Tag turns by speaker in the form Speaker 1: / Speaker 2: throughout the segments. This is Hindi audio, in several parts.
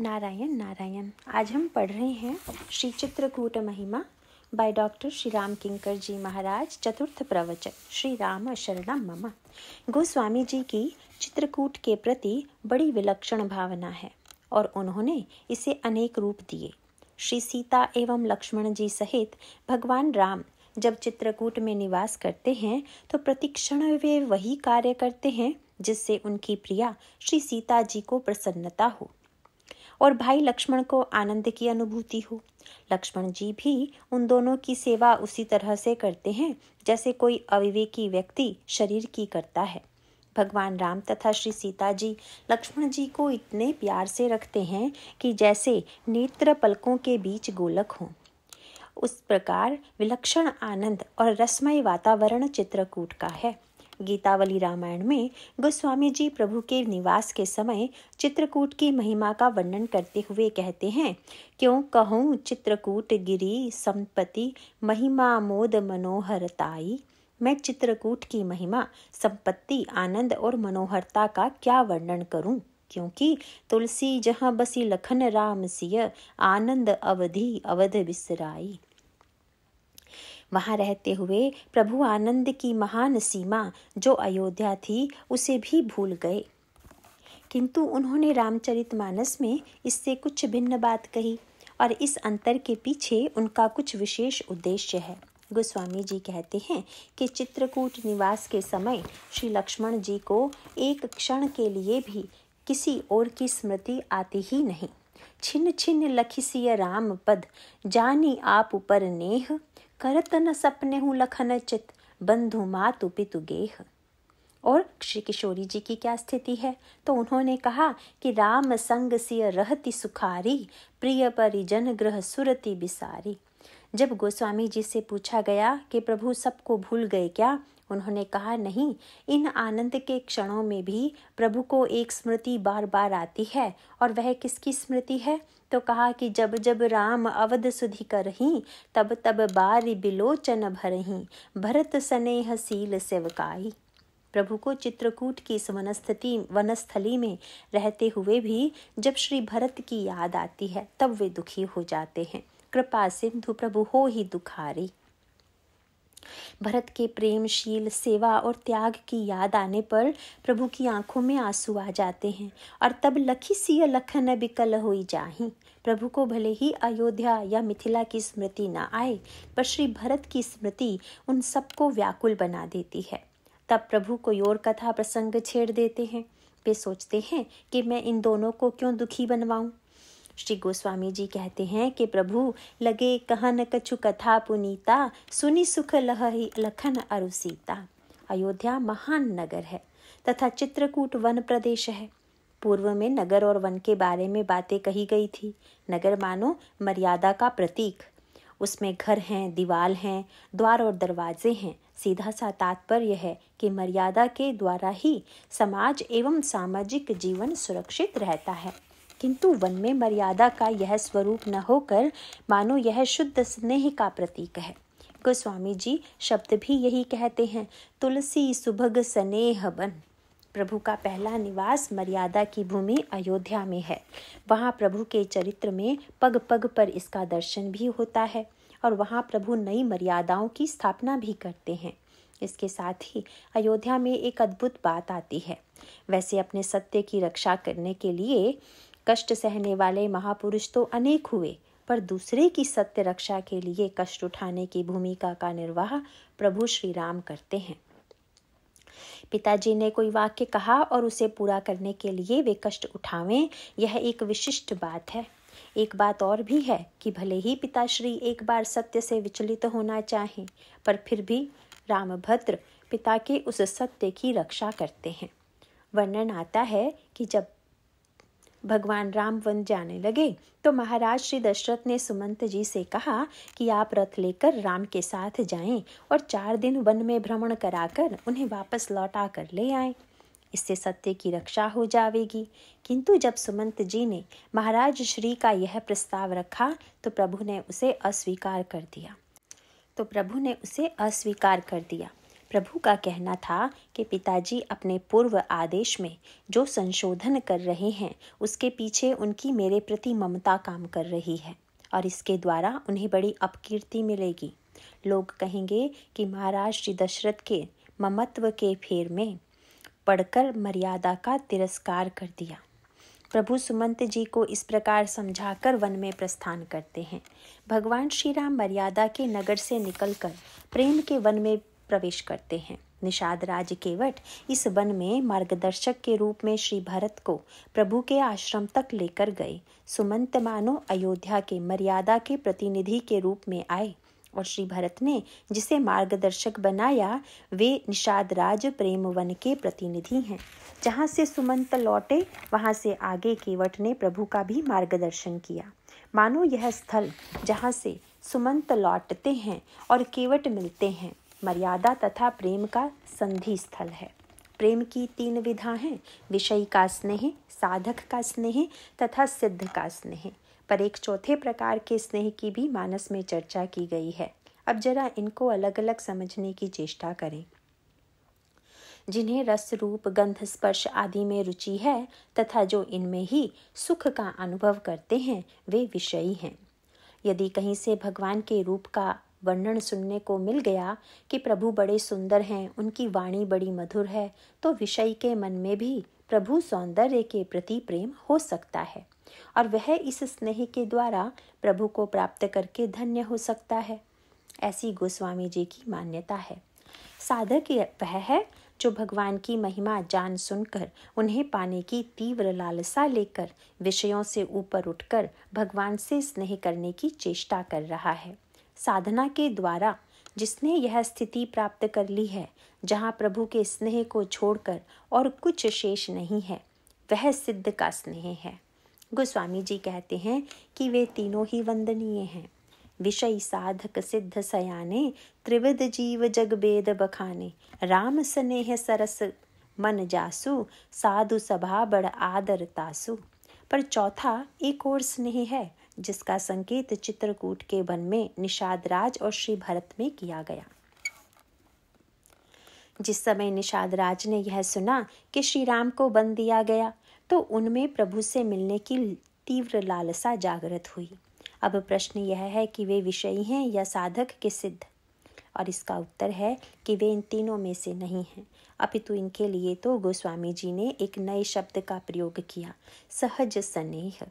Speaker 1: नारायण नारायण आज हम पढ़ रहे हैं श्री चित्रकूट महिमा बाय डॉक्टर श्री राम किंकर जी महाराज चतुर्थ प्रवचन श्री राम शरणम ममा गोस्वामी जी की चित्रकूट के प्रति बड़ी विलक्षण भावना है और उन्होंने इसे अनेक रूप दिए श्री सीता एवं लक्ष्मण जी सहित भगवान राम जब चित्रकूट में निवास करते हैं तो प्रतिक्षण वे वही कार्य करते हैं जिससे उनकी प्रिया श्री सीता जी को प्रसन्नता हो और भाई लक्ष्मण को आनंद की अनुभूति हो लक्ष्मण जी भी उन दोनों की सेवा उसी तरह से करते हैं जैसे कोई अविवेकी व्यक्ति शरीर की करता है भगवान राम तथा श्री सीता जी लक्ष्मण जी को इतने प्यार से रखते हैं कि जैसे नेत्र पलकों के बीच गोलक हों उस प्रकार विलक्षण आनंद और रसमय वातावरण चित्रकूट का है गीतावली रामायण में गोस्वामी जी प्रभु के निवास के समय चित्रकूट की महिमा का वर्णन करते हुए कहते हैं क्यों कहूँ चित्रकूट गिरी संपत्ति महिमा मोद मनोहरताई मैं चित्रकूट की महिमा संपत्ति आनंद और मनोहरता का क्या वर्णन करूं क्योंकि तुलसी जहाँ बसी लखन राम सिय आनंद अवधि अवध बिसराई वहाँ रहते हुए प्रभु आनंद की महान सीमा जो अयोध्या थी उसे भी भूल गए किंतु उन्होंने रामचरितमानस में इससे कुछ भिन्न बात कही और इस अंतर के पीछे उनका कुछ विशेष उद्देश्य है गोस्वामी जी कहते हैं कि चित्रकूट निवास के समय श्री लक्ष्मण जी को एक क्षण के लिए भी किसी और की स्मृति आती ही नहीं छिन्न छिन्न लखिसिय राम पद जानी आप पर नेह करत न सपने हूँ लखन चित बंधु मातु पितु गेह और श्री किशोरी जी की क्या स्थिति है तो उन्होंने कहा कि राम संग सिय रहती सुखारी प्रिय परिजन ग्रह सुरति बिसारी जब गोस्वामी जी से पूछा गया कि प्रभु सबको भूल गए क्या उन्होंने कहा नहीं इन आनंद के क्षणों में भी प्रभु को एक स्मृति बार बार आती है और वह किसकी स्मृति है तो कहा कि जब जब राम अवध सुधि करही तब तब बार बिलोचन भरही भरत स्नेह सील सेवकाई प्रभु को चित्रकूट की इस वनस्थिति वनस्थली में रहते हुए भी जब श्री भरत की याद आती है तब वे दुखी हो जाते हैं कृपा सिंधु प्रभु हो ही दुखारी भरत के प्रेमशील सेवा और त्याग की याद आने पर प्रभु की आंखों में आंसू आ जाते हैं और तब लखी सी लखन बिकल हो जाही प्रभु को भले ही अयोध्या या मिथिला की स्मृति ना आए पर श्री भरत की स्मृति उन सबको व्याकुल बना देती है तब प्रभु को और कथा प्रसंग छेड़ देते हैं वे सोचते हैं कि मैं इन दोनों को क्यों दुखी बनवाऊं श्री गोस्वामी जी कहते हैं कि प्रभु लगे कहन कछु कथा पुनीता सुनी सुख लह ही लखन अरुसीता अयोध्या महान नगर है तथा चित्रकूट वन प्रदेश है पूर्व में नगर और वन के बारे में बातें कही गई थी नगर मानो मर्यादा का प्रतीक उसमें घर हैं दीवाल हैं द्वार और दरवाजे हैं सीधा सा तात्पर्य है कि मर्यादा के द्वारा ही समाज एवं सामाजिक जीवन सुरक्षित रहता है किंतु वन में मर्यादा का यह स्वरूप न होकर मानो यह शुद्ध स्नेह का प्रतीक है गोस्वामी जी शब्द भी यही कहते हैं तुलसी सुभग स्नेह बन प्रभु का पहला निवास मर्यादा की भूमि अयोध्या में है वहाँ प्रभु के चरित्र में पग पग पर इसका दर्शन भी होता है और वहाँ प्रभु नई मर्यादाओं की स्थापना भी करते हैं इसके साथ ही अयोध्या में एक अद्भुत बात आती है वैसे अपने सत्य की रक्षा करने के लिए कष्ट सहने वाले महापुरुष तो अनेक हुए पर दूसरे की सत्य रक्षा के लिए कष्ट उठाने की भूमिका का निर्वाह प्रभु श्री राम करते हैं पिताजी ने कोई वाक्य कहा और उसे पूरा करने के लिए वे कष्ट उठावें यह एक विशिष्ट बात है एक बात और भी है कि भले ही पिताश्री एक बार सत्य से विचलित तो होना चाहें पर फिर भी रामभद्र पिता के उस सत्य की रक्षा करते हैं वर्णन आता है कि जब भगवान राम वन जाने लगे तो महाराज श्री दशरथ ने सुमंत जी से कहा कि आप रथ लेकर राम के साथ जाएं और चार दिन वन में भ्रमण कराकर उन्हें वापस लौटा कर ले आएं इससे सत्य की रक्षा हो जाएगी किंतु जब सुमंत जी ने महाराज श्री का यह प्रस्ताव रखा तो प्रभु ने उसे अस्वीकार कर दिया तो प्रभु ने उसे अस्वीकार कर दिया प्रभु का कहना था कि पिताजी अपने पूर्व आदेश में जो संशोधन कर रहे हैं उसके पीछे उनकी मेरे प्रति ममता काम कर रही है और इसके द्वारा उन्हें बड़ी अपकीर्ति मिलेगी लोग कहेंगे कि महाराज श्री दशरथ के ममत्व के फेर में पढ़कर मर्यादा का तिरस्कार कर दिया प्रभु सुमंत जी को इस प्रकार समझाकर वन में प्रस्थान करते हैं भगवान श्री राम मर्यादा के नगर से निकलकर प्रेम के वन में प्रवेश करते हैं निषाद राज केवट इस वन में मार्गदर्शक के रूप में श्री भरत को प्रभु के आश्रम तक लेकर गए सुमंत मानो अयोध्या के मर्यादा के प्रतिनिधि के रूप में आए और श्री भरत ने जिसे मार्गदर्शक बनाया वे निषाद राज प्रेम वन के प्रतिनिधि हैं जहाँ से सुमंत लौटे वहाँ से आगे केवट ने प्रभु का भी मार्गदर्शन किया मानो यह स्थल जहाँ से सुमंत लौटते हैं और केवट मिलते हैं मर्यादा तथा प्रेम का संधि स्थल है प्रेम की तीन विधा हैं विषय का स्नेह साधक का स्नेह तथा सिद्ध का स्नेह पर एक चौथे प्रकार के स्नेह की भी मानस में चर्चा की गई है अब जरा इनको अलग अलग समझने की चेष्टा करें जिन्हें रस रूप गंध स्पर्श आदि में रुचि है तथा जो इनमें ही सुख का अनुभव करते हैं वे विषयी हैं यदि कहीं से भगवान के रूप का वर्णन सुनने को मिल गया कि प्रभु बड़े सुंदर हैं उनकी वाणी बड़ी मधुर है तो विषय के मन में भी प्रभु सौंदर्य के प्रति प्रेम हो सकता है और वह इस स्नेह के द्वारा प्रभु को प्राप्त करके धन्य हो सकता है ऐसी गोस्वामी जी की मान्यता है साधक वह है जो भगवान की महिमा जान सुनकर उन्हें पाने की तीव्र लालसा लेकर विषयों से ऊपर उठकर भगवान से स्नेह करने की चेष्टा कर रहा है साधना के द्वारा जिसने यह स्थिति प्राप्त कर ली है जहाँ प्रभु के स्नेह को छोड़कर और कुछ शेष नहीं है वह सिद्ध का स्नेह है गोस्वामी जी कहते हैं कि वे तीनों ही वंदनीय हैं विषय साधक सिद्ध सयाने त्रिविध जीव जग बेद बखाने राम स्नेह सरस मन जासु साधु सभा बड़ आदर तासु पर चौथा एक और स्नेह है जिसका संकेत चित्रकूट के वन में निषाद राज और श्री भरत में किया गया जिस समय निषाद राज ने यह सुना कि श्री राम को बन दिया गया तो उनमें प्रभु से मिलने की तीव्र लालसा जागृत हुई अब प्रश्न यह है कि वे विषयी हैं या साधक के सिद्ध और इसका उत्तर है कि वे इन तीनों में से नहीं हैं अपितु इनके लिए तो गोस्वामी जी ने एक नए शब्द का प्रयोग किया सहज स्नेह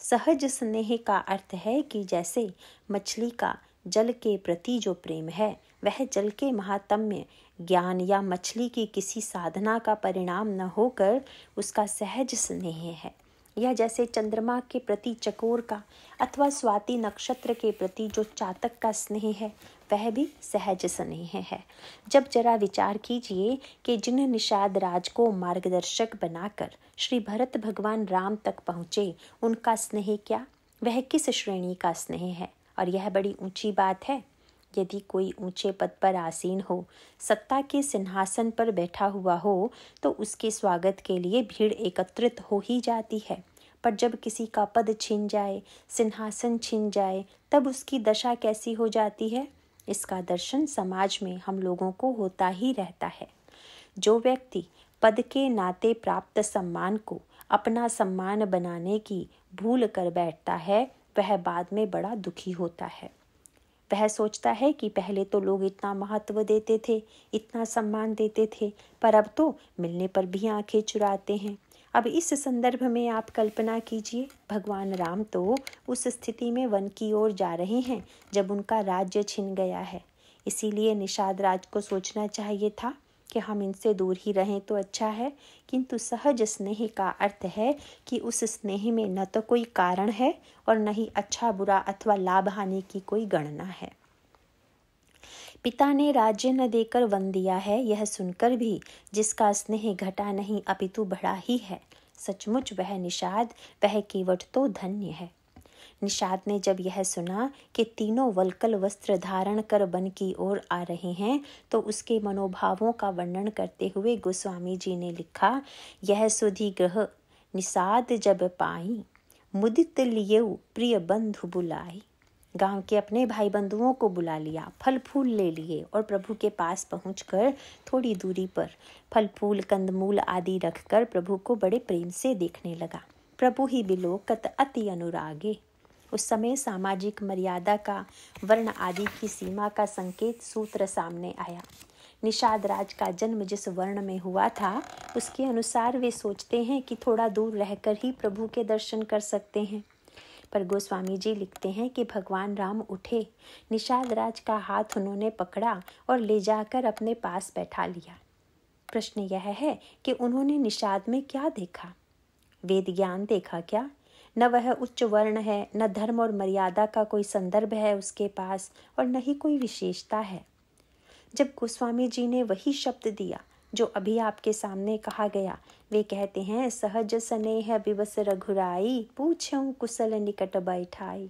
Speaker 1: सहज स्नेह का अर्थ है कि जैसे मछली का जल के प्रति जो प्रेम है वह जल के महात्म्य ज्ञान या मछली की किसी साधना का परिणाम न होकर उसका सहज स्नेह है यह जैसे चंद्रमा के प्रति चकोर का अथवा स्वाति नक्षत्र के प्रति जो चातक का स्नेह है वह भी सहज स्नेह है जब जरा विचार कीजिए कि जिन निषाद राज को मार्गदर्शक बनाकर श्री भरत भगवान राम तक पहुँचे उनका स्नेह क्या वह किस श्रेणी का स्नेह है और यह बड़ी ऊंची बात है यदि कोई ऊंचे पद पर आसीन हो सत्ता के सिंहासन पर बैठा हुआ हो तो उसके स्वागत के लिए भीड़ एकत्रित हो ही जाती है पर जब किसी का पद छिन जाए सिंहासन छिन जाए तब उसकी दशा कैसी हो जाती है इसका दर्शन समाज में हम लोगों को होता ही रहता है जो व्यक्ति पद के नाते प्राप्त सम्मान को अपना सम्मान बनाने की भूल कर बैठता है वह बाद में बड़ा दुखी होता है वह सोचता है कि पहले तो लोग इतना महत्व देते थे इतना सम्मान देते थे पर अब तो मिलने पर भी आंखें चुराते हैं अब इस संदर्भ में आप कल्पना कीजिए भगवान राम तो उस स्थिति में वन की ओर जा रहे हैं जब उनका राज्य छिन गया है इसीलिए निषाद राज को सोचना चाहिए था कि हम इनसे दूर ही रहें तो अच्छा है किंतु सहज स्नेह का अर्थ है कि उस स्नेह में न तो कोई कारण है और न ही अच्छा बुरा अथवा लाभ हानि की कोई गणना है पिता ने राज्य न देकर वन दिया है यह सुनकर भी जिसका स्नेह घटा नहीं अपितु बढ़ा ही है सचमुच वह निषाद वह केवट तो धन्य है निषाद ने जब यह सुना कि तीनों वलकल वस्त्र धारण कर वन की ओर आ रहे हैं तो उसके मनोभावों का वर्णन करते हुए गोस्वामी जी ने लिखा यह सुधि ग्रह निषाद जब पाई मुदित लिये प्रिय बंधु बुलाई गांव के अपने भाई बंधुओं को बुला लिया फल फूल ले लिए और प्रभु के पास पहुँच थोड़ी दूरी पर फल फूल कंदमूल आदि रखकर प्रभु को बड़े प्रेम से देखने लगा प्रभु ही बिलोकत अति अनुरागे उस समय सामाजिक मर्यादा का वर्ण आदि की सीमा का संकेत सूत्र सामने आया निषाद राज का जन्म जिस वर्ण में हुआ था उसके अनुसार वे सोचते हैं कि थोड़ा दूर रहकर ही प्रभु के दर्शन कर सकते हैं पर गोस्वामी जी लिखते हैं कि भगवान राम उठे निषाद राज का हाथ उन्होंने पकड़ा और ले जाकर अपने पास बैठा लिया प्रश्न यह है कि उन्होंने निषाद में क्या देखा वेद ज्ञान देखा क्या न वह उच्च वर्ण है न धर्म और मर्यादा का कोई संदर्भ है उसके पास और न ही कोई विशेषता है जब गोस्वामी जी ने वही शब्द दिया जो अभी आपके सामने कहा गया वे कहते हैं सहज स्नेह विवस रघुराई पूछ कुशल निकट बैठाई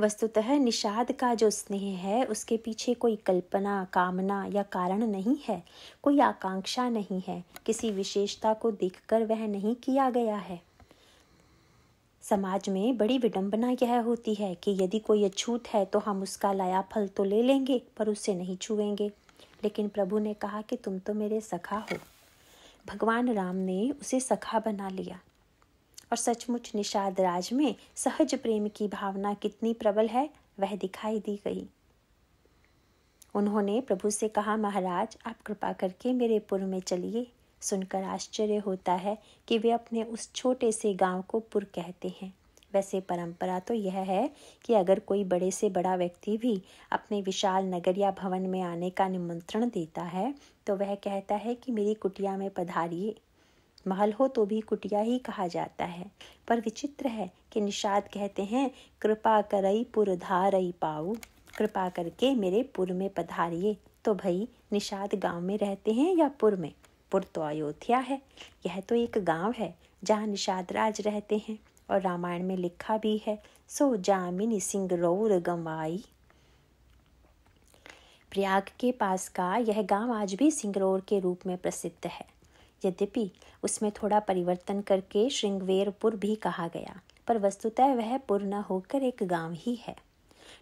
Speaker 1: वस्तुतः निषाद का जो स्नेह है उसके पीछे कोई कल्पना कामना या कारण नहीं है कोई आकांक्षा नहीं है किसी विशेषता को देखकर वह नहीं किया गया है समाज में बड़ी विडंबना यह होती है कि यदि कोई अछूत है तो हम उसका लाया फल तो ले लेंगे पर उसे नहीं छुएंगे लेकिन प्रभु ने कहा कि तुम तो मेरे सखा हो भगवान राम ने उसे सखा बना लिया और सचमुच निषाद राज में सहज प्रेम की भावना कितनी प्रबल है वह दिखाई दी गई उन्होंने प्रभु से कहा महाराज आप कृपा करके मेरे पुर में चलिए सुनकर आश्चर्य होता है कि वे अपने उस छोटे से गांव को पुर कहते हैं वैसे परंपरा तो यह है कि अगर कोई बड़े से बड़ा व्यक्ति भी अपने विशाल नगर या भवन में आने का निमंत्रण देता है तो वह कहता है कि मेरी कुटिया में पधारिए महल हो तो भी कुटिया ही कहा जाता है पर विचित्र है कि निषाद कहते हैं कृपा करई पुर धारई पाऊ कृपा करके मेरे पुर में पधारिए तो भाई निषाद गांव में रहते हैं या पुर में पुर तो अयोध्या है यह तो एक गांव है जहाँ निषाद राज रहते हैं और रामायण में लिखा भी है सो जामिनी सिंह रौर गंवाई प्रयाग के पास का यह गांव आज भी सिंगरौर के रूप में प्रसिद्ध है यद्यपि उसमें थोड़ा परिवर्तन करके श्रृंगवेरपुर भी कहा गया पर वस्तुतः वह पुर न होकर एक गांव ही है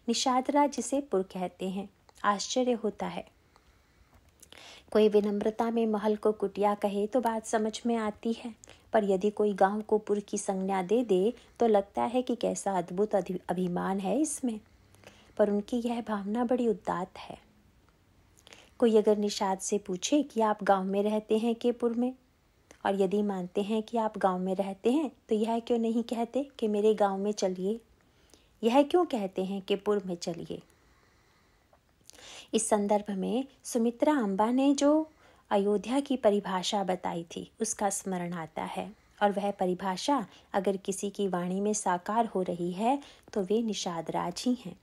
Speaker 1: निषादरा जिसे पुर कहते हैं आश्चर्य होता है कोई विनम्रता में महल को कुटिया कहे तो बात समझ में आती है पर यदि कोई गांव को पुर की संज्ञा दे दे तो लगता है कि कैसा अद्भुत अभिमान है इसमें पर उनकी यह भावना बड़ी उदात है कोई अगर निषाद से पूछे कि आप गांव में रहते हैं केपुर में और यदि मानते हैं कि आप गांव में रहते हैं तो यह क्यों नहीं कहते कि मेरे गांव में चलिए यह क्यों कहते हैं कि पूर्व में चलिए इस संदर्भ में सुमित्रा अम्बा ने जो अयोध्या की परिभाषा बताई थी उसका स्मरण आता है और वह परिभाषा अगर किसी की वाणी में साकार हो रही है तो वे निषाद राज ही हैं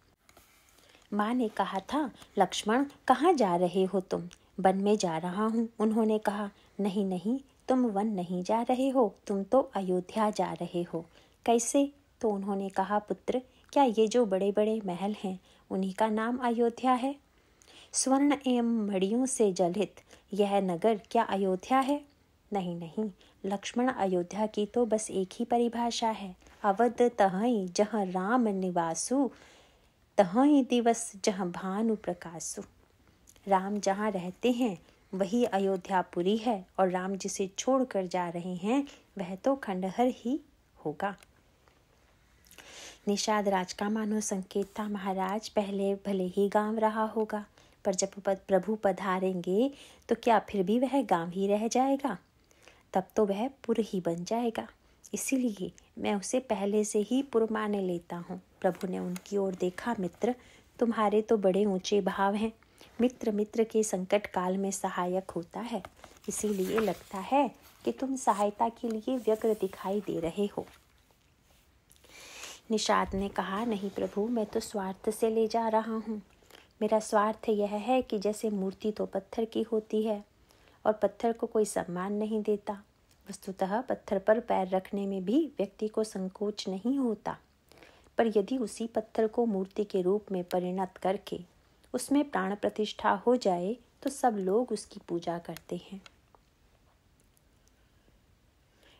Speaker 1: माँ ने कहा था लक्ष्मण कहाँ जा रहे हो तुम वन में जा रहा हूँ उन्होंने कहा नहीं नहीं तुम वन नहीं जा रहे हो तुम तो अयोध्या जा रहे हो कैसे तो उन्होंने कहा पुत्र क्या ये जो बड़े बड़े महल हैं उन्हीं का नाम अयोध्या है स्वर्ण एवं मड़ियों से जलित यह नगर क्या अयोध्या है नहीं नहीं लक्ष्मण अयोध्या की तो बस एक ही परिभाषा है अवध तह जहाँ राम निवासु तहाँ ही दिवस जहाँ भानु प्रकाशु राम जहाँ रहते हैं वही अयोध्यापुरी है और राम जिसे छोड़कर जा रहे हैं वह तो खंडहर ही होगा निषाद राज का मानो संकेत था महाराज पहले भले ही गांव रहा होगा पर जब प्रभु पधारेंगे तो क्या फिर भी वह गांव ही रह जाएगा तब तो वह पुर ही बन जाएगा इसीलिए मैं उसे पहले से ही पुर माने लेता हूँ प्रभु ने उनकी ओर देखा मित्र तुम्हारे तो बड़े ऊंचे भाव हैं मित्र मित्र के संकट काल में सहायक होता है इसीलिए लगता है कि तुम सहायता के लिए व्यग्र दिखाई दे रहे हो निषाद ने कहा नहीं प्रभु मैं तो स्वार्थ से ले जा रहा हूँ मेरा स्वार्थ यह है कि जैसे मूर्ति तो पत्थर की होती है और पत्थर को कोई सम्मान नहीं देता वस्तुतः पत्थर पर पैर रखने में भी व्यक्ति को संकोच नहीं होता पर यदि उसी पत्थर को मूर्ति के रूप में परिणत करके उसमें प्राण प्रतिष्ठा हो जाए तो सब लोग उसकी पूजा करते हैं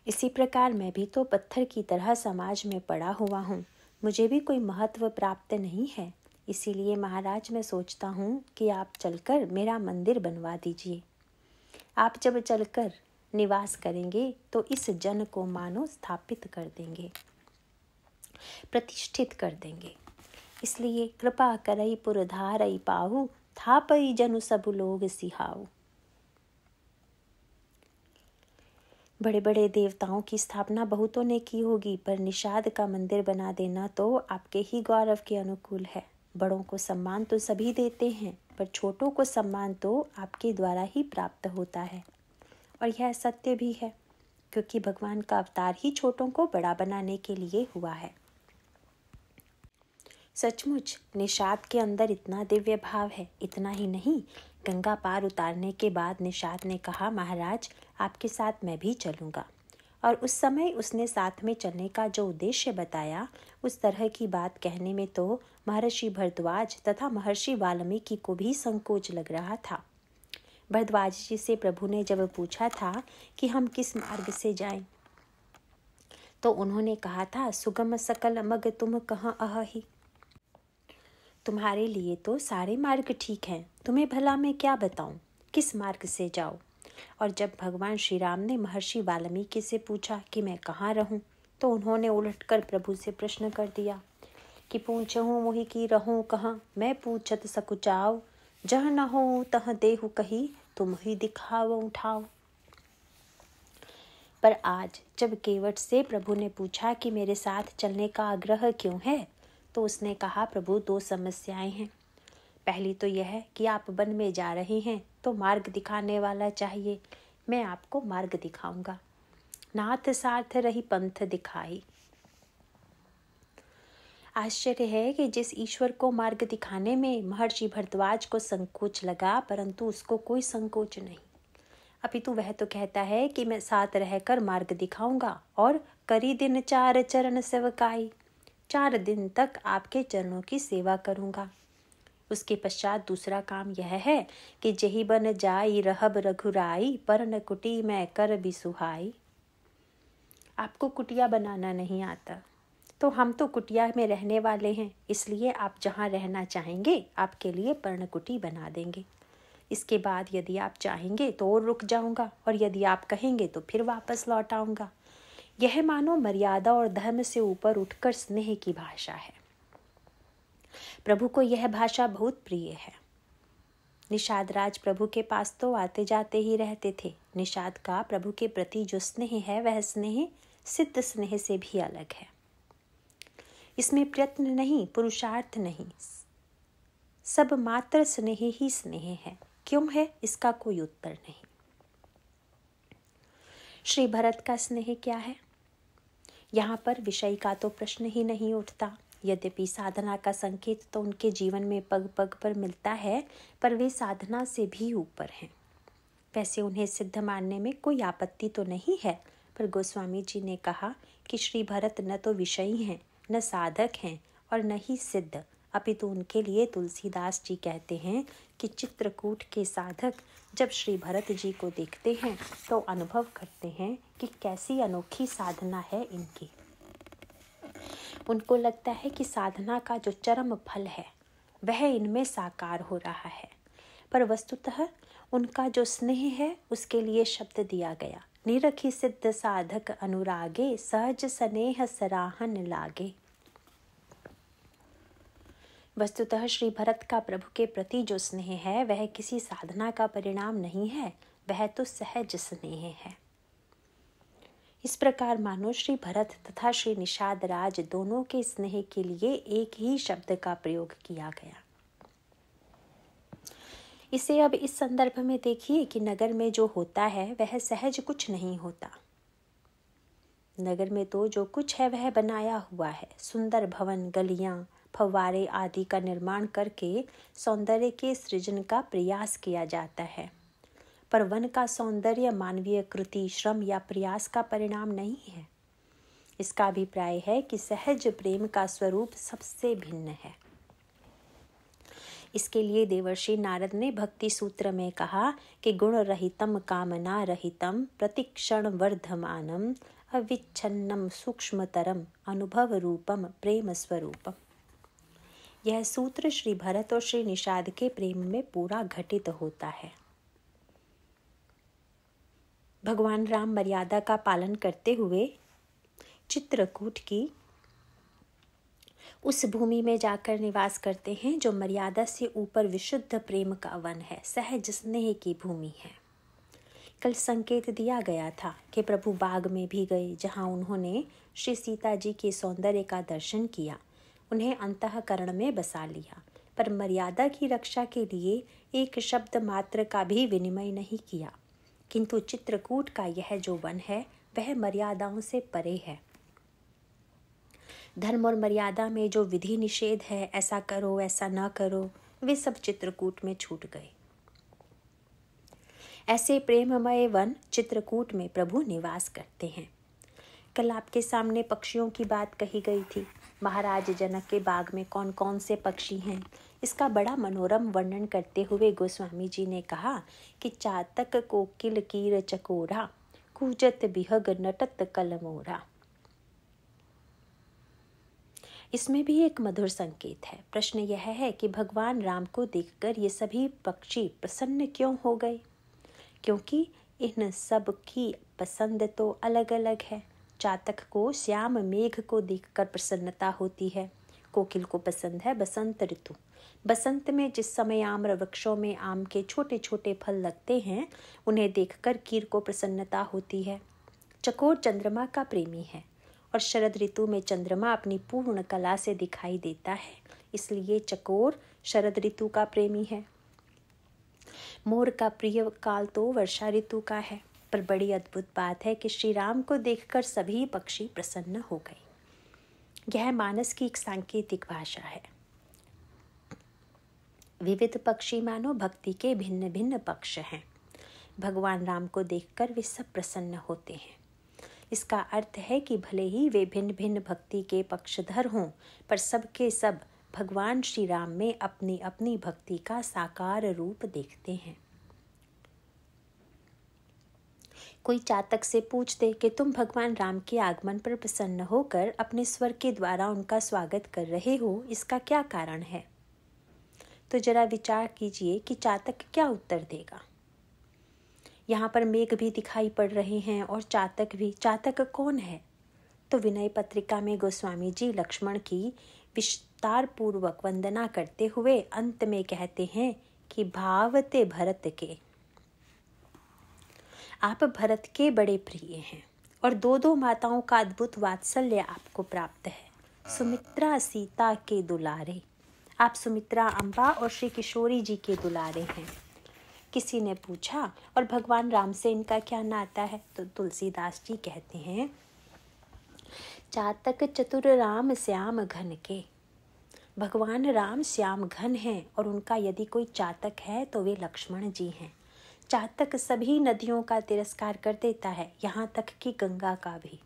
Speaker 1: इसी प्रकार मैं भी तो पत्थर की तरह समाज में पड़ा हुआ हूँ मुझे भी कोई महत्व प्राप्त नहीं है इसीलिए महाराज मैं सोचता हूँ कि आप चलकर मेरा मंदिर बनवा दीजिए आप जब चलकर निवास करेंगे तो इस जन को मानो स्थापित कर देंगे प्रतिष्ठित कर देंगे इसलिए कृपा करई पुरधारई पाहु पई जनु सब लोग सिहाऊ बड़े बड़े देवताओं की स्थापना बहुतों ने की होगी पर निषाद का मंदिर बना देना तो आपके ही गौरव के अनुकूल है बड़ों को सम्मान तो सभी देते हैं पर छोटों को सम्मान तो आपके द्वारा ही प्राप्त होता है और यह सत्य भी है क्योंकि भगवान का अवतार ही छोटों को बड़ा बनाने के लिए हुआ है सचमुच निषाद के अंदर इतना दिव्य भाव है इतना ही नहीं गंगा पार उतारने के बाद निषाद ने कहा महाराज आपके साथ मैं भी चलूँगा और उस समय उसने साथ में चलने का जो उद्देश्य बताया उस तरह की बात कहने में तो महर्षि भरद्वाज तथा महर्षि वाल्मीकि को भी संकोच लग रहा था भरद्वाज जी से प्रभु ने जब पूछा था कि हम किस मार्ग से जाएं, तो उन्होंने कहा था सुगम सकल मग तुम कहाँ अह ही तुम्हारे लिए तो सारे मार्ग ठीक हैं तुम्हें भला मैं क्या बताऊं किस मार्ग से जाओ और जब भगवान श्री राम ने महर्षि वाल्मीकि से पूछा कि मैं कहाँ रहूं तो उन्होंने उलटकर प्रभु से प्रश्न कर दिया कि पूछहूँ वही की रहूँ कहाँ मैं पूछत सकुचाओ जह न हो तह देहु कही तुम ही दिखाओ उठाओ पर आज जब केवट से प्रभु ने पूछा कि मेरे साथ चलने का आग्रह क्यों है तो उसने कहा प्रभु दो समस्याएं हैं पहली तो यह है कि आप वन में जा रहे हैं तो मार्ग दिखाने वाला चाहिए मैं आपको मार्ग दिखाऊंगा नाथ सार्थ रही पंथ दिखाई आश्चर्य है कि जिस ईश्वर को मार्ग दिखाने में महर्षि भरद्वाज को संकोच लगा परंतु उसको कोई संकोच नहीं अभी तो वह तो कहता है कि मैं साथ रहकर मार्ग दिखाऊंगा और करी दिन चार चरण सेवकाई चार दिन तक आपके चरणों की सेवा करूँगा उसके पश्चात दूसरा काम यह है कि जही बन जाई रहब रघुराई पर न कुटी मैं कर भी सुहाई आपको कुटिया बनाना नहीं आता तो हम तो कुटिया में रहने वाले हैं इसलिए आप जहाँ रहना चाहेंगे आपके लिए पर्णकुटी बना देंगे इसके बाद यदि आप चाहेंगे तो और रुक जाऊँगा और यदि आप कहेंगे तो फिर वापस लौट आऊँगा यह मानो मर्यादा और धर्म से ऊपर उठकर स्नेह की भाषा है प्रभु को यह भाषा बहुत प्रिय है निषाद राज प्रभु के पास तो आते जाते ही रहते थे निषाद का प्रभु के प्रति जो स्नेह है वह स्नेह सिद्ध स्नेह से भी अलग है इसमें प्रयत्न नहीं पुरुषार्थ नहीं सब मात्र स्नेह ही स्नेह है क्यों है इसका कोई उत्तर नहीं श्री भरत का स्नेह क्या है यहाँ पर विषय का तो प्रश्न ही नहीं उठता यद्यपि साधना का संकेत तो उनके जीवन में पग पग पर मिलता है पर वे साधना से भी ऊपर हैं वैसे उन्हें सिद्ध मानने में कोई आपत्ति तो नहीं है पर गोस्वामी जी ने कहा कि श्री भरत न तो विषयी हैं न साधक हैं और न ही सिद्ध अपितु तो उनके लिए तुलसीदास जी कहते हैं कि चित्रकूट के साधक जब श्री भरत जी को देखते हैं तो अनुभव करते हैं कि कैसी अनोखी साधना है इनकी उनको लगता है कि साधना का जो चरम फल है वह इनमें साकार हो रहा है पर वस्तुतः उनका जो स्नेह है उसके लिए शब्द दिया गया निरखी सिद्ध साधक अनुरागे सहज स्नेह सराहन लागे वस्तुतः श्री भरत का प्रभु के प्रति जो स्नेह है वह किसी साधना का परिणाम नहीं है वह तो सहज स्नेह है इस प्रकार मानो श्री भरत तथा श्री निषाद राज दोनों के स्नेह के लिए एक ही शब्द का प्रयोग किया गया इसे अब इस संदर्भ में देखिए कि नगर में जो होता है वह सहज कुछ नहीं होता नगर में तो जो कुछ है वह बनाया हुआ है सुंदर भवन गलियां फवारे आदि का निर्माण करके सौंदर्य के सृजन का प्रयास किया जाता है पर वन का सौंदर्य मानवीय कृति श्रम या प्रयास का परिणाम नहीं है इसका अभिप्राय है कि सहज प्रेम का स्वरूप सबसे भिन्न है इसके लिए देवर्षि नारद ने भक्ति सूत्र में कहा कि गुण रहितम कामना रहितम प्रतिक्षण वर्धमानम अविच्छन्नम सूक्ष्मतरम अनुभव रूपम प्रेम स्वरूपम यह सूत्र श्री भरत और श्री निषाद के प्रेम में पूरा घटित होता है भगवान राम मर्यादा का पालन करते हुए चित्रकूट की उस भूमि में जाकर निवास करते हैं जो मर्यादा से ऊपर विशुद्ध प्रेम का वन है सहज स्नेह की भूमि है कल संकेत दिया गया था कि प्रभु बाग में भी गए जहाँ उन्होंने श्री सीता जी के सौंदर्य का दर्शन किया उन्हें अंतकरण में बसा लिया पर मर्यादा की रक्षा के लिए एक शब्द मात्र का भी विनिमय नहीं किया किंतु चित्रकूट का यह जो वन है वह मर्यादाओं से परे है धर्म और मर्यादा में जो विधि निषेध है ऐसा करो ऐसा ना करो वे सब चित्रकूट में छूट गए ऐसे प्रेममय वन चित्रकूट में प्रभु निवास करते हैं कल आपके सामने पक्षियों की बात कही गई थी महाराज जनक के बाग में कौन कौन से पक्षी हैं इसका बड़ा मनोरम वर्णन करते हुए गोस्वामी जी ने कहा कि चातक कोकिल कीर चकोरा कूजत बिहग नटत कलमोरा इसमें भी एक मधुर संकेत है प्रश्न यह है कि भगवान राम को देखकर ये सभी पक्षी प्रसन्न क्यों हो गए क्योंकि इन सब की पसंद तो अलग अलग है चातक को श्याम मेघ को देखकर प्रसन्नता होती है कोकिल को पसंद है बसंत ऋतु बसंत में जिस समय आम्र वृक्षों में आम के छोटे छोटे फल लगते हैं उन्हें देखकर कीर को प्रसन्नता होती है चकोर चंद्रमा का प्रेमी है और शरद ऋतु में चंद्रमा अपनी पूर्ण कला से दिखाई देता है इसलिए चकोर शरद ऋतु का प्रेमी है मोर का प्रिय काल तो वर्षा ऋतु का है पर बड़ी अद्भुत बात है कि श्री राम को देखकर सभी पक्षी प्रसन्न हो गए यह मानस की एक सांकेतिक भाषा है विविध पक्षी मानो भक्ति के भिन्न भिन्न पक्ष हैं भगवान राम को देखकर वे सब प्रसन्न होते हैं इसका अर्थ है कि भले ही वे भिन्न भिन्न भक्ति के पक्षधर हों पर सबके सब भगवान श्री राम में अपनी अपनी भक्ति का साकार रूप देखते हैं कोई चातक से पूछ दे कि तुम भगवान राम के आगमन पर प्रसन्न होकर अपने स्वर के द्वारा उनका स्वागत कर रहे हो इसका क्या कारण है तो जरा विचार कीजिए कि चातक क्या उत्तर देगा यहाँ पर मेघ भी दिखाई पड़ रहे हैं और चातक भी चातक कौन है तो विनय पत्रिका में गोस्वामी जी लक्ष्मण की विस्तार पूर्वक वंदना करते हुए अंत में कहते हैं कि भावते भरत के आप भरत के बड़े प्रिय हैं और दो दो माताओं का अद्भुत वात्सल्य आपको प्राप्त है सुमित्रा सीता के दुलारे आप सुमित्रा अम्बा और श्री किशोरी जी के दुलारे हैं किसी ने पूछा और भगवान राम से इनका क्या नाता है तो तुलसीदास जी कहते हैं चातक चतुर राम श्याम घन के भगवान राम श्याम घन हैं और उनका यदि कोई चातक है तो वे लक्ष्मण जी हैं चातक सभी नदियों का तिरस्कार कर देता है यहाँ तक कि गंगा का भी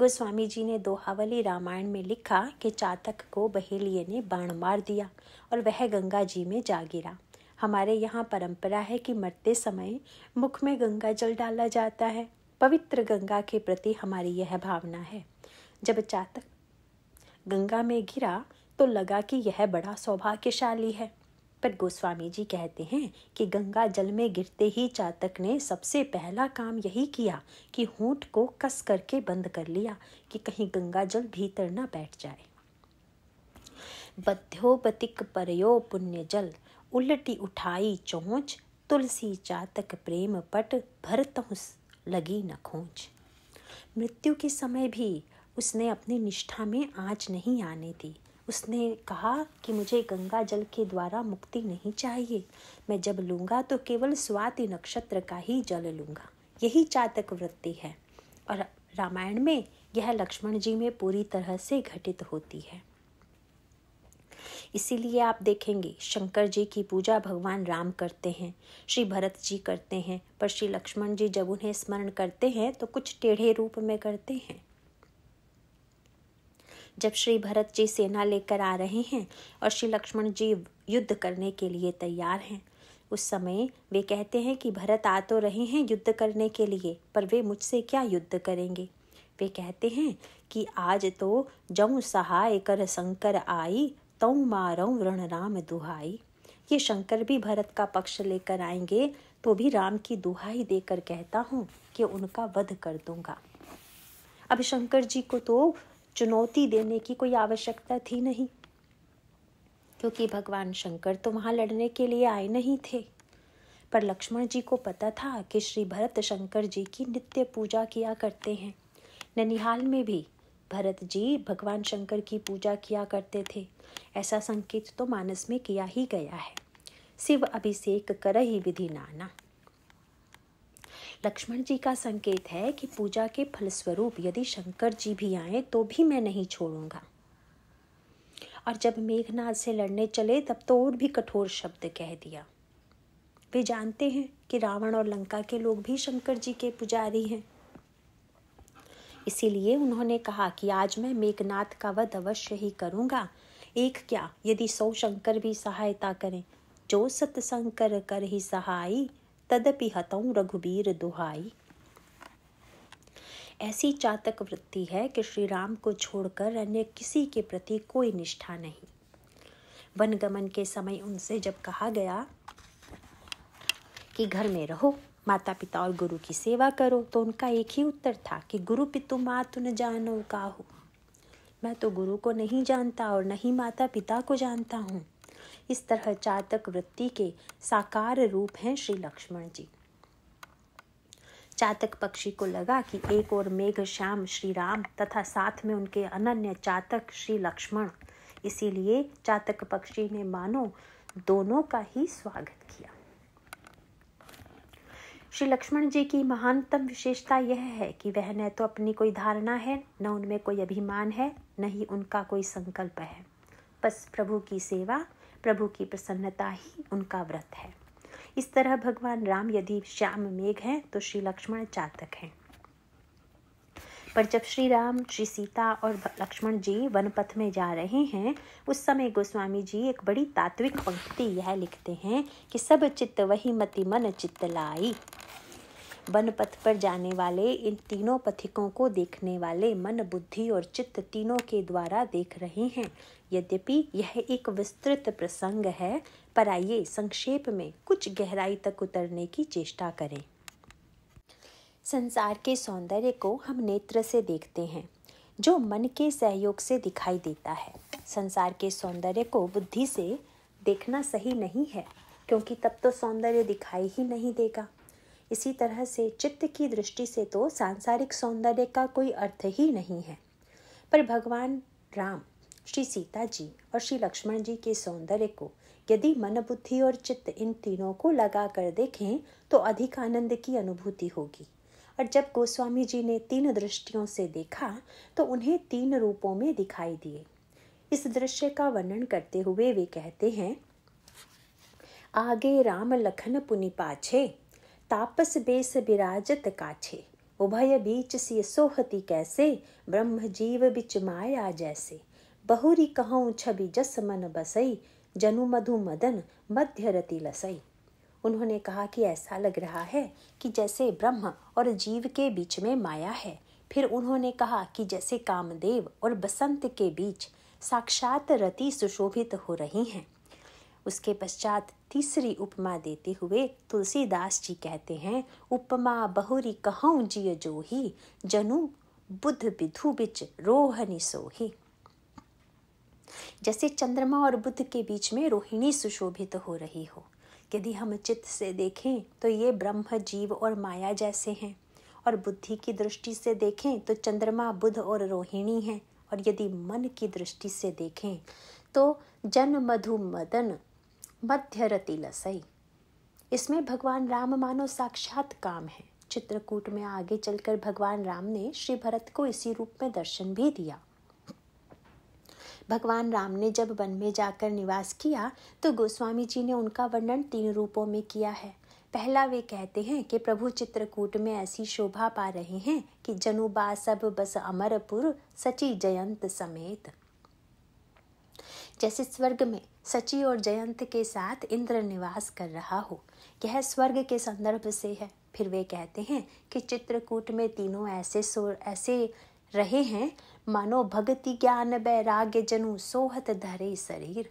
Speaker 1: गोस्वामी जी ने दोहावली रामायण में लिखा कि चातक को बहेलिए ने बाण मार दिया और वह गंगा जी में जा गिरा हमारे यहाँ परंपरा है कि मरते समय मुख में गंगा जल डाला जाता है पवित्र गंगा के प्रति हमारी यह भावना है जब चातक गंगा में गिरा तो लगा कि यह बड़ा सौभाग्यशाली है पर गोस्वामी जी कहते हैं कि गंगा जल में गिरते ही चातक ने सबसे पहला काम यही किया कि होंठ को कस करके बंद कर लिया कि कहीं गंगा जल भीतर ना बैठ जाए बध्योपतिक परयो पुण्य जल उलटी उठाई चोंच तुलसी चातक प्रेम पट भरत लगी न खोच मृत्यु के समय भी उसने अपनी निष्ठा में आँच नहीं आने दी उसने कहा कि मुझे गंगा जल के द्वारा मुक्ति नहीं चाहिए मैं जब लूँगा तो केवल स्वाति नक्षत्र का ही जल लूँगा यही चातक वृत्ति है और रामायण में यह लक्ष्मण जी में पूरी तरह से घटित होती है इसीलिए आप देखेंगे शंकर जी की पूजा भगवान राम करते हैं श्री भरत जी करते हैं पर श्री लक्ष्मण जी जब उन्हें स्मरण करते हैं तो कुछ टेढ़े रूप में करते हैं जब श्री भरत जी सेना लेकर आ रहे हैं और श्री लक्ष्मण जी युद्ध करने के लिए तैयार हैं उस समय वे कहते हैं कि भरत आ तो रहे हैं युद्ध करने के लिए पर वे मुझसे क्या युद्ध करेंगे वे कहते हैं कि आज तो जऊ सहाय कर शंकर आई तऊ मारऊ रण राम दुहाई ये शंकर भी भरत का पक्ष लेकर आएंगे तो भी राम की दुहाई देकर कहता हूँ कि उनका वध कर दूंगा अब शंकर जी को तो चुनौती देने की कोई आवश्यकता थी नहीं क्योंकि भगवान शंकर तो वहाँ लड़ने के लिए आए नहीं थे पर लक्ष्मण जी को पता था कि श्री भरत शंकर जी की नित्य पूजा किया करते हैं ननिहाल में भी भरत जी भगवान शंकर की पूजा किया करते थे ऐसा संकेत तो मानस में किया ही गया है शिव अभिषेक कर ही विधि नाना लक्ष्मण जी का संकेत है कि पूजा के फलस्वरूप यदि शंकर जी भी आए तो भी मैं नहीं छोड़ूंगा और जब मेघनाथ से लड़ने चले तब तो और भी कठोर शब्द कह दिया वे जानते हैं कि रावण और लंका के लोग भी शंकर जी के पुजारी हैं इसीलिए उन्होंने कहा कि आज मैं मेघनाथ का वध अवश्य ही करूंगा एक क्या यदि सौ शंकर भी सहायता करें जो सत्संग कर कर ही सहाई तदपि हतौ रघुबीर दुहाई ऐसी चातक वृत्ति है कि श्री राम को छोड़कर अन्य किसी के प्रति कोई निष्ठा नहीं वनगमन के समय उनसे जब कहा गया कि घर में रहो माता पिता और गुरु की सेवा करो तो उनका एक ही उत्तर था कि गुरु पितु मातु न जानो हो मैं तो गुरु को नहीं जानता और न ही माता पिता को जानता हूँ इस तरह चातक वृत्ति के साकार रूप हैं श्री लक्ष्मण जी चातक पक्षी को लगा कि एक और मेघ श्याम श्री राम तथा साथ में उनके अनन्य चातक श्री लक्ष्मण इसीलिए चातक पक्षी ने मानो दोनों का ही स्वागत किया श्री लक्ष्मण जी की महानतम विशेषता यह है कि वह न तो अपनी कोई धारणा है न उनमें कोई अभिमान है न ही उनका कोई संकल्प है बस प्रभु की सेवा प्रभु की प्रसन्नता ही उनका व्रत है इस तरह भगवान राम यदि श्याम मेघ हैं तो श्री लक्ष्मण चातक हैं पर जब श्री राम श्री सीता और लक्ष्मण जी वनपथ में जा रहे हैं उस समय गोस्वामी जी एक बड़ी तात्विक पंक्ति यह लिखते हैं कि सब चित्त वही मति मन चित्त लाई वन पथ पर जाने वाले इन तीनों पथिकों को देखने वाले मन बुद्धि और चित्त तीनों के द्वारा देख रहे हैं यद्यपि यह एक विस्तृत प्रसंग है पर आइए संक्षेप में कुछ गहराई तक उतरने की चेष्टा करें संसार के सौंदर्य को हम नेत्र से देखते हैं जो मन के सहयोग से दिखाई देता है संसार के सौंदर्य को बुद्धि से देखना सही नहीं है क्योंकि तब तो सौंदर्य दिखाई ही नहीं देगा इसी तरह से चित्त की दृष्टि से तो सांसारिक सौंदर्य का कोई अर्थ ही नहीं है पर भगवान राम श्री सीता जी और श्री लक्ष्मण जी के सौंदर्य को यदि मन बुद्धि और चित्त इन तीनों को लगा कर देखें तो अधिक आनंद की अनुभूति होगी और जब गोस्वामी जी ने तीन दृष्टियों से देखा तो उन्हें तीन रूपों में दिखाई दिए इस दृश्य का वर्णन करते हुए वे कहते हैं आगे राम लखन पुनि पाछे तापस बेस विराजत काछे उभय बीच सी सोहती कैसे ब्रह्म जीव बिच माया जैसे बहुरी कहूँ छबि जस मन बसई जनु मधु मदन मध्य रति लसई उन्होंने कहा कि ऐसा लग रहा है कि जैसे ब्रह्म और जीव के बीच में माया है फिर उन्होंने कहा कि जैसे कामदेव और बसंत के बीच साक्षात रति सुशोभित हो रही हैं उसके पश्चात तीसरी उपमा देते हुए तुलसीदास जी कहते हैं उपमा बहुरी कहूँ जिय जो ही जनु बुद्ध बिधु बिच रोहनि सोही जैसे चंद्रमा और बुद्ध के बीच में रोहिणी सुशोभित तो हो रही हो यदि हम चित्त से देखें तो ये ब्रह्म जीव और माया जैसे हैं और बुद्धि की दृष्टि से देखें तो चंद्रमा बुध और रोहिणी हैं और यदि मन की दृष्टि से देखें तो जन मधु मदन रति लसई इसमें भगवान राम मानो साक्षात काम है चित्रकूट में आगे चलकर भगवान राम ने श्री भरत को इसी रूप में दर्शन भी दिया भगवान राम ने जब वन में जाकर निवास किया तो गोस्वामी जी ने उनका वर्णन तीन रूपों में किया है पहला वे कहते हैं कि प्रभु चित्रकूट में ऐसी शोभा पा रहे हैं कि जनुबा सब बस अमरपुर सची जयंत समेत जैसे स्वर्ग में सची और जयंत के साथ इंद्र निवास कर रहा हो यह स्वर्ग के संदर्भ से है फिर वे कहते हैं कि चित्रकूट में तीनों ऐसे ऐसे रहे हैं मानो भगति ज्ञान बैराग्य जनु सोहत धरे शरीर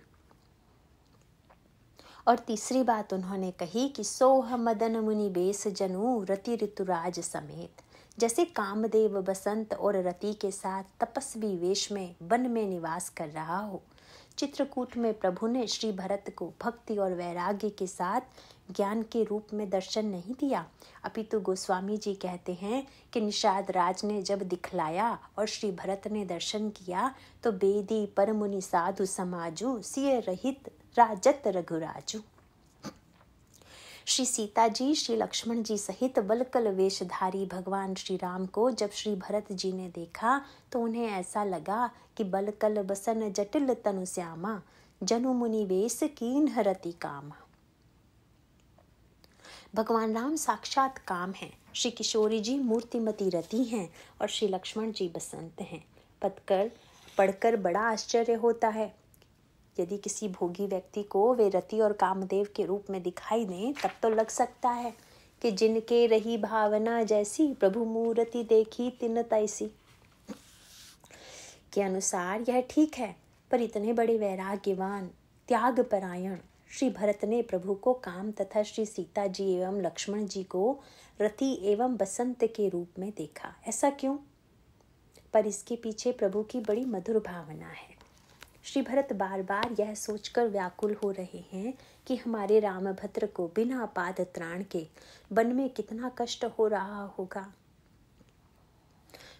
Speaker 1: और तीसरी बात उन्होंने कही कि सोह मदन मुनि बेस जनु रति ऋतुराज समेत जैसे कामदेव बसंत और रति के साथ तपस्वी वेश में वन में निवास कर रहा हो चित्रकूट में प्रभु ने श्री भरत को भक्ति और वैराग्य के साथ ज्ञान के रूप में दर्शन नहीं दिया अपितु गोस्वामी जी कहते हैं कि निषाद राज ने जब दिखलाया और श्री भरत ने दर्शन किया तो बेदी परमुनि साधु समाजु सिय रहित राजत रघुराजू श्री सीता जी श्री लक्ष्मण जी सहित बलकल वेशधारी भगवान श्री राम को जब श्री भरत जी ने देखा तो उन्हें ऐसा लगा कि बलकल बसन जटिल तनु श्यामा जनु मुनि वेश कीन हरति कामा भगवान राम साक्षात काम हैं श्री किशोरी जी मूर्तिमती रति हैं और श्री लक्ष्मण जी बसंत हैं पतकर पढ़कर बड़ा आश्चर्य होता है यदि किसी भोगी व्यक्ति को वे रति और कामदेव के रूप में दिखाई दें तब तो लग सकता है कि जिनके रही भावना जैसी प्रभु मूर्ति देखी तिन तैसी के अनुसार यह ठीक है पर इतने बड़े वैराग्यवान त्यागपरायण श्री भरत ने प्रभु को काम तथा श्री सीता जी एवं लक्ष्मण जी को रति एवं बसंत के रूप में देखा ऐसा क्यों पर इसके पीछे प्रभु की बड़ी मधुर भावना है श्री भरत बार बार यह सोचकर व्याकुल हो रहे हैं कि हमारे रामभद्र को बिना पाद त्राण के वन में कितना कष्ट हो रहा होगा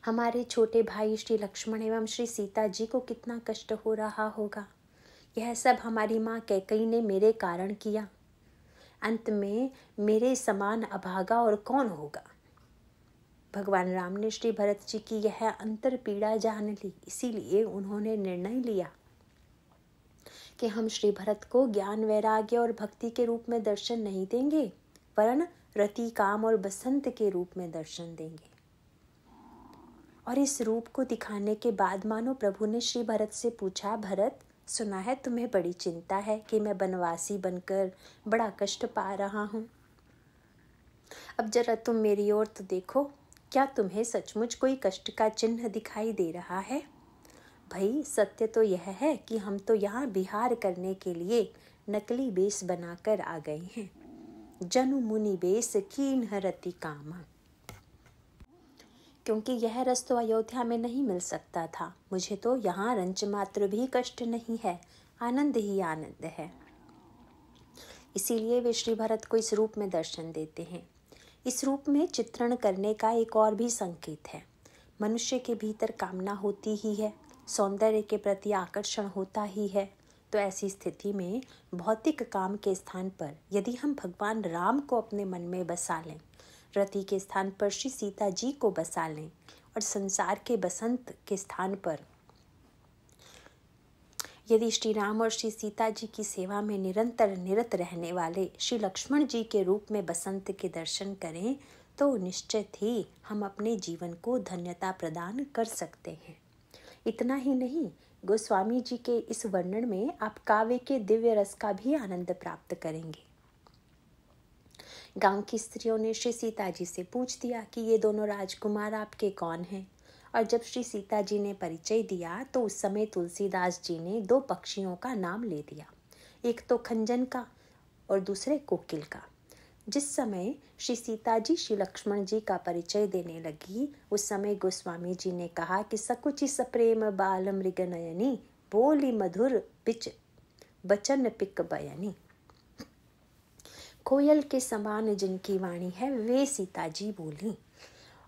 Speaker 1: हमारे छोटे भाई श्री लक्ष्मण एवं श्री सीता जी को कितना कष्ट हो रहा होगा यह सब हमारी माँ कैकई ने मेरे कारण किया अंत में मेरे समान अभागा और कौन होगा भगवान राम ने श्री भरत जी की यह अंतर पीड़ा जान ली इसीलिए उन्होंने निर्णय लिया कि हम श्री भरत को ज्ञान वैराग्य और भक्ति के रूप में दर्शन नहीं देंगे वरन रति काम और बसंत के रूप में दर्शन देंगे और इस रूप को दिखाने के बाद मानो प्रभु ने श्री भरत से पूछा भरत सुना है तुम्हें बड़ी चिंता है कि मैं बनवासी बनकर बड़ा कष्ट पा रहा हूँ अब जरा तुम मेरी ओर तो देखो क्या तुम्हें सचमुच कोई कष्ट का चिन्ह दिखाई दे रहा है भाई सत्य तो यह है कि हम तो यहाँ बिहार करने के लिए नकली बेस बनाकर आ गए हैं जनु मुनि बेस कीन हरति कामा क्योंकि यह रस तो अयोध्या में नहीं मिल सकता था मुझे तो यहाँ रंच मात्र भी कष्ट नहीं है आनंद ही आनंद है इसीलिए वे श्री भरत को इस रूप में दर्शन देते हैं इस रूप में चित्रण करने का एक और भी संकेत है मनुष्य के भीतर कामना होती ही है सौंदर्य के प्रति आकर्षण होता ही है तो ऐसी स्थिति में भौतिक काम के स्थान पर यदि हम भगवान राम को अपने मन में बसा लें रति के स्थान पर श्री सीता जी को बसा लें और संसार के बसंत के स्थान पर यदि श्री राम और श्री सीता जी की सेवा में निरंतर निरत रहने वाले श्री लक्ष्मण जी के रूप में बसंत के दर्शन करें तो निश्चित ही हम अपने जीवन को धन्यता प्रदान कर सकते हैं इतना ही नहीं गोस्वामी जी के इस वर्णन में आप काव्य के दिव्य रस का भी आनंद प्राप्त करेंगे गांव की स्त्रियों ने श्री सीता जी से पूछ दिया कि ये दोनों राजकुमार आपके कौन हैं और जब श्री सीता जी ने परिचय दिया तो उस समय तुलसीदास जी ने दो पक्षियों का नाम ले दिया एक तो खंजन का और दूसरे कोकिल का जिस समय श्री सीताजी श्री लक्ष्मण जी का परिचय देने लगी उस समय गोस्वामी जी ने कहा कि सकुचि सप्रेम बाल मृग नयनी बोली मधुर पिच बचन पिक बयनी कोयल के समान जिनकी वाणी है वे सीता जी बोली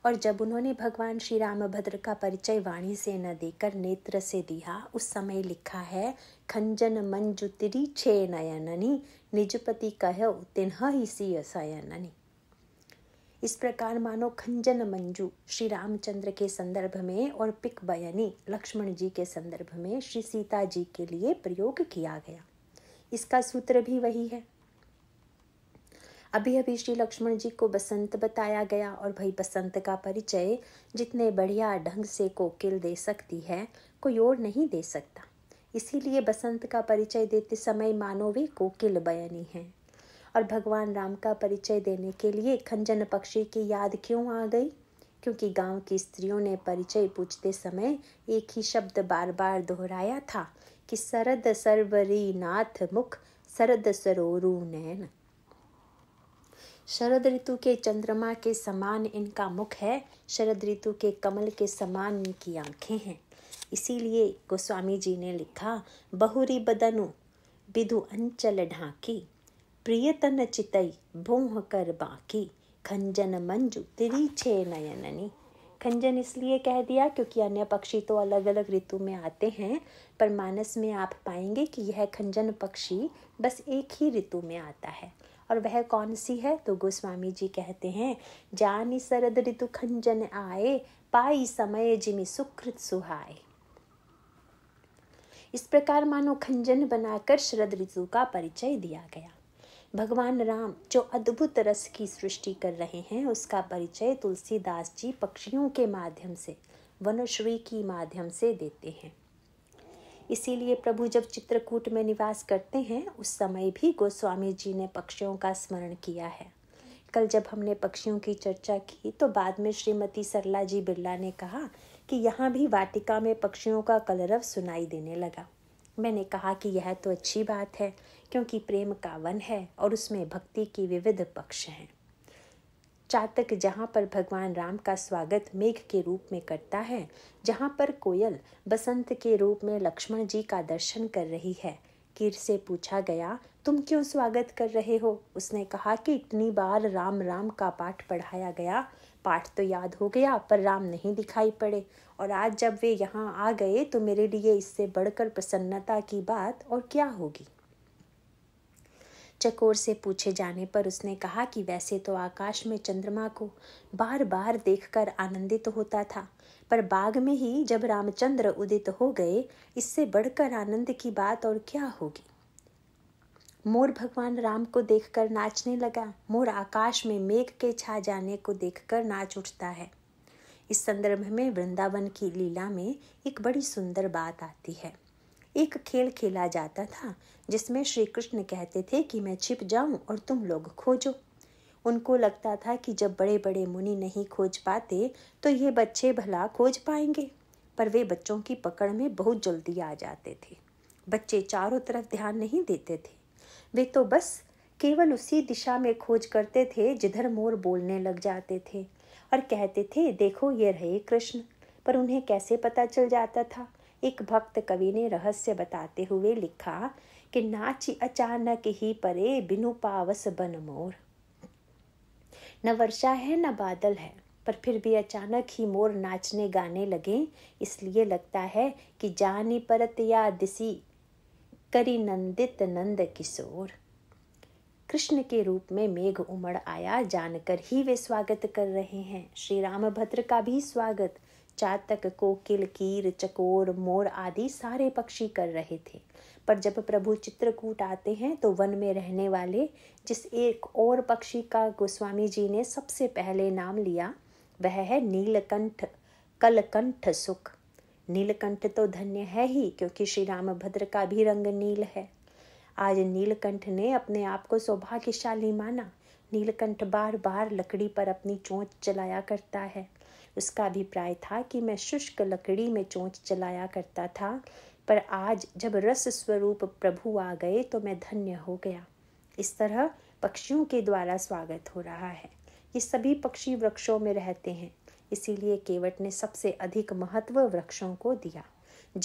Speaker 1: और जब उन्होंने भगवान श्री राम भद्र का परिचय वाणी से न देकर नेत्र से दिया उस समय लिखा है खंजन मंजुतरी छे नयननी निजपति कहो तिन्ह ही सी असयननी इस प्रकार मानो खंजन मंजू श्री रामचंद्र के संदर्भ में और पिक बयनी लक्ष्मण जी के संदर्भ में श्री सीता जी के लिए प्रयोग किया गया इसका सूत्र भी वही है अभी अभी श्री लक्ष्मण जी को बसंत बताया गया और भाई बसंत का परिचय जितने बढ़िया ढंग से कोकिल दे सकती है कोई और नहीं दे सकता इसीलिए बसंत का परिचय देते समय मानवी कोकिल बयानी है और भगवान राम का परिचय देने के लिए खंजन पक्षी की याद क्यों आ गई क्योंकि गांव की स्त्रियों ने परिचय पूछते समय एक ही शब्द बार बार दोहराया था कि सरद सर्वरी नाथ मुख सरद सरोरु नैन शरद ऋतु के चंद्रमा के समान इनका मुख है शरद ऋतु के कमल के समान इनकी आंखें हैं इसीलिए गोस्वामी जी ने लिखा बहुरी बदनु विधु अंचल ढाकी प्रियतन चितई भूह कर बाकी खंजन तिरी छे नयननी खंजन इसलिए कह दिया क्योंकि अन्य पक्षी तो अलग अलग ऋतु में आते हैं पर मानस में आप पाएंगे कि यह खंजन पक्षी बस एक ही ऋतु में आता है और वह कौन सी है तो गोस्वामी जी कहते हैं जानी सरद ऋतु खंजन आए पाई समय जिमी सुकृत सुहाए इस प्रकार मानो खंजन बनाकर शरद ऋतु का परिचय दिया गया भगवान राम जो अद्भुत रस की सृष्टि कर रहे हैं उसका परिचय तुलसीदास जी पक्षियों के माध्यम से वनश्री की माध्यम से देते हैं इसीलिए प्रभु जब चित्रकूट में निवास करते हैं उस समय भी गोस्वामी जी ने पक्षियों का स्मरण किया है कल जब हमने पक्षियों की चर्चा की तो बाद में श्रीमती सरला जी बिरला ने कहा कि यहाँ भी वाटिका में पक्षियों का कलरव सुनाई देने लगा मैंने कहा कि यह तो अच्छी बात है क्योंकि प्रेम का वन है और उसमें भक्ति की विविध पक्ष हैं चातक जहाँ पर भगवान राम का स्वागत मेघ के रूप में करता है जहाँ पर कोयल बसंत के रूप में लक्ष्मण जी का दर्शन कर रही है कीर से पूछा गया तुम क्यों स्वागत कर रहे हो उसने कहा कि इतनी बार राम राम का पाठ पढ़ाया गया पाठ तो याद हो गया पर राम नहीं दिखाई पड़े और आज जब वे यहाँ आ गए तो मेरे लिए इससे बढ़कर प्रसन्नता की बात और क्या होगी चकोर से पूछे जाने पर उसने कहा कि वैसे तो आकाश में चंद्रमा को बार बार देखकर आनंदित तो होता था पर बाग में ही जब रामचंद्र उदित हो गए इससे बढ़कर आनंद की बात और क्या होगी मोर भगवान राम को देखकर नाचने लगा मोर आकाश में मेघ के छा जाने को देखकर नाच उठता है इस संदर्भ में वृंदावन की लीला में एक बड़ी सुंदर बात आती है एक खेल खेला जाता था जिसमें श्री कृष्ण कहते थे कि मैं छिप जाऊं और तुम लोग खोजो उनको लगता था कि जब बड़े बड़े मुनि नहीं खोज पाते तो ये बच्चे भला खोज पाएंगे पर वे बच्चों की पकड़ में बहुत जल्दी आ जाते थे बच्चे चारों तरफ ध्यान नहीं देते थे वे तो बस केवल उसी दिशा में खोज करते थे जिधर मोर बोलने लग जाते थे और कहते थे देखो ये रहे कृष्ण पर उन्हें कैसे पता चल जाता था एक भक्त कवि ने रहस्य बताते हुए लिखा कि नाच अचानक ही परे बिनु पावस बन मोर न वर्षा है न बादल है पर फिर भी अचानक ही मोर नाचने गाने लगे इसलिए लगता है कि जानी परत या दिसी करी नंदित नंद किशोर कृष्ण के रूप में मेघ उमड़ आया जानकर ही वे स्वागत कर रहे हैं श्री राम भद्र का भी स्वागत चातक कोकिल कीर चकोर मोर आदि सारे पक्षी कर रहे थे पर जब प्रभु चित्रकूट आते हैं तो वन में रहने वाले जिस एक और पक्षी का गोस्वामी जी ने सबसे पहले नाम लिया वह है नीलकंठ कलकंठ सुख नीलकंठ तो धन्य है ही क्योंकि श्री रामभद्र का भी रंग नील है आज नीलकंठ ने अपने आप को सौभाग्यशाली माना नीलकंठ बार बार लकड़ी पर अपनी चोंच चलाया करता है उसका अभिप्राय था कि मैं शुष्क लकड़ी में चोंच चलाया करता था पर आज जब रस स्वरूप प्रभु आ गए तो मैं धन्य हो गया इस तरह पक्षियों के द्वारा स्वागत हो रहा है ये सभी पक्षी वृक्षों में रहते हैं इसीलिए केवट ने सबसे अधिक महत्व वृक्षों को दिया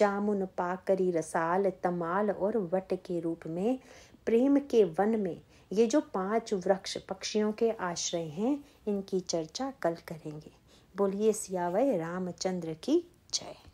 Speaker 1: जामुन पाकरी रसाल तमाल और वट के रूप में प्रेम के वन में ये जो पांच वृक्ष पक्षियों के आश्रय हैं इनकी चर्चा कल करेंगे बोलिए सियावय रामचंद्र की जय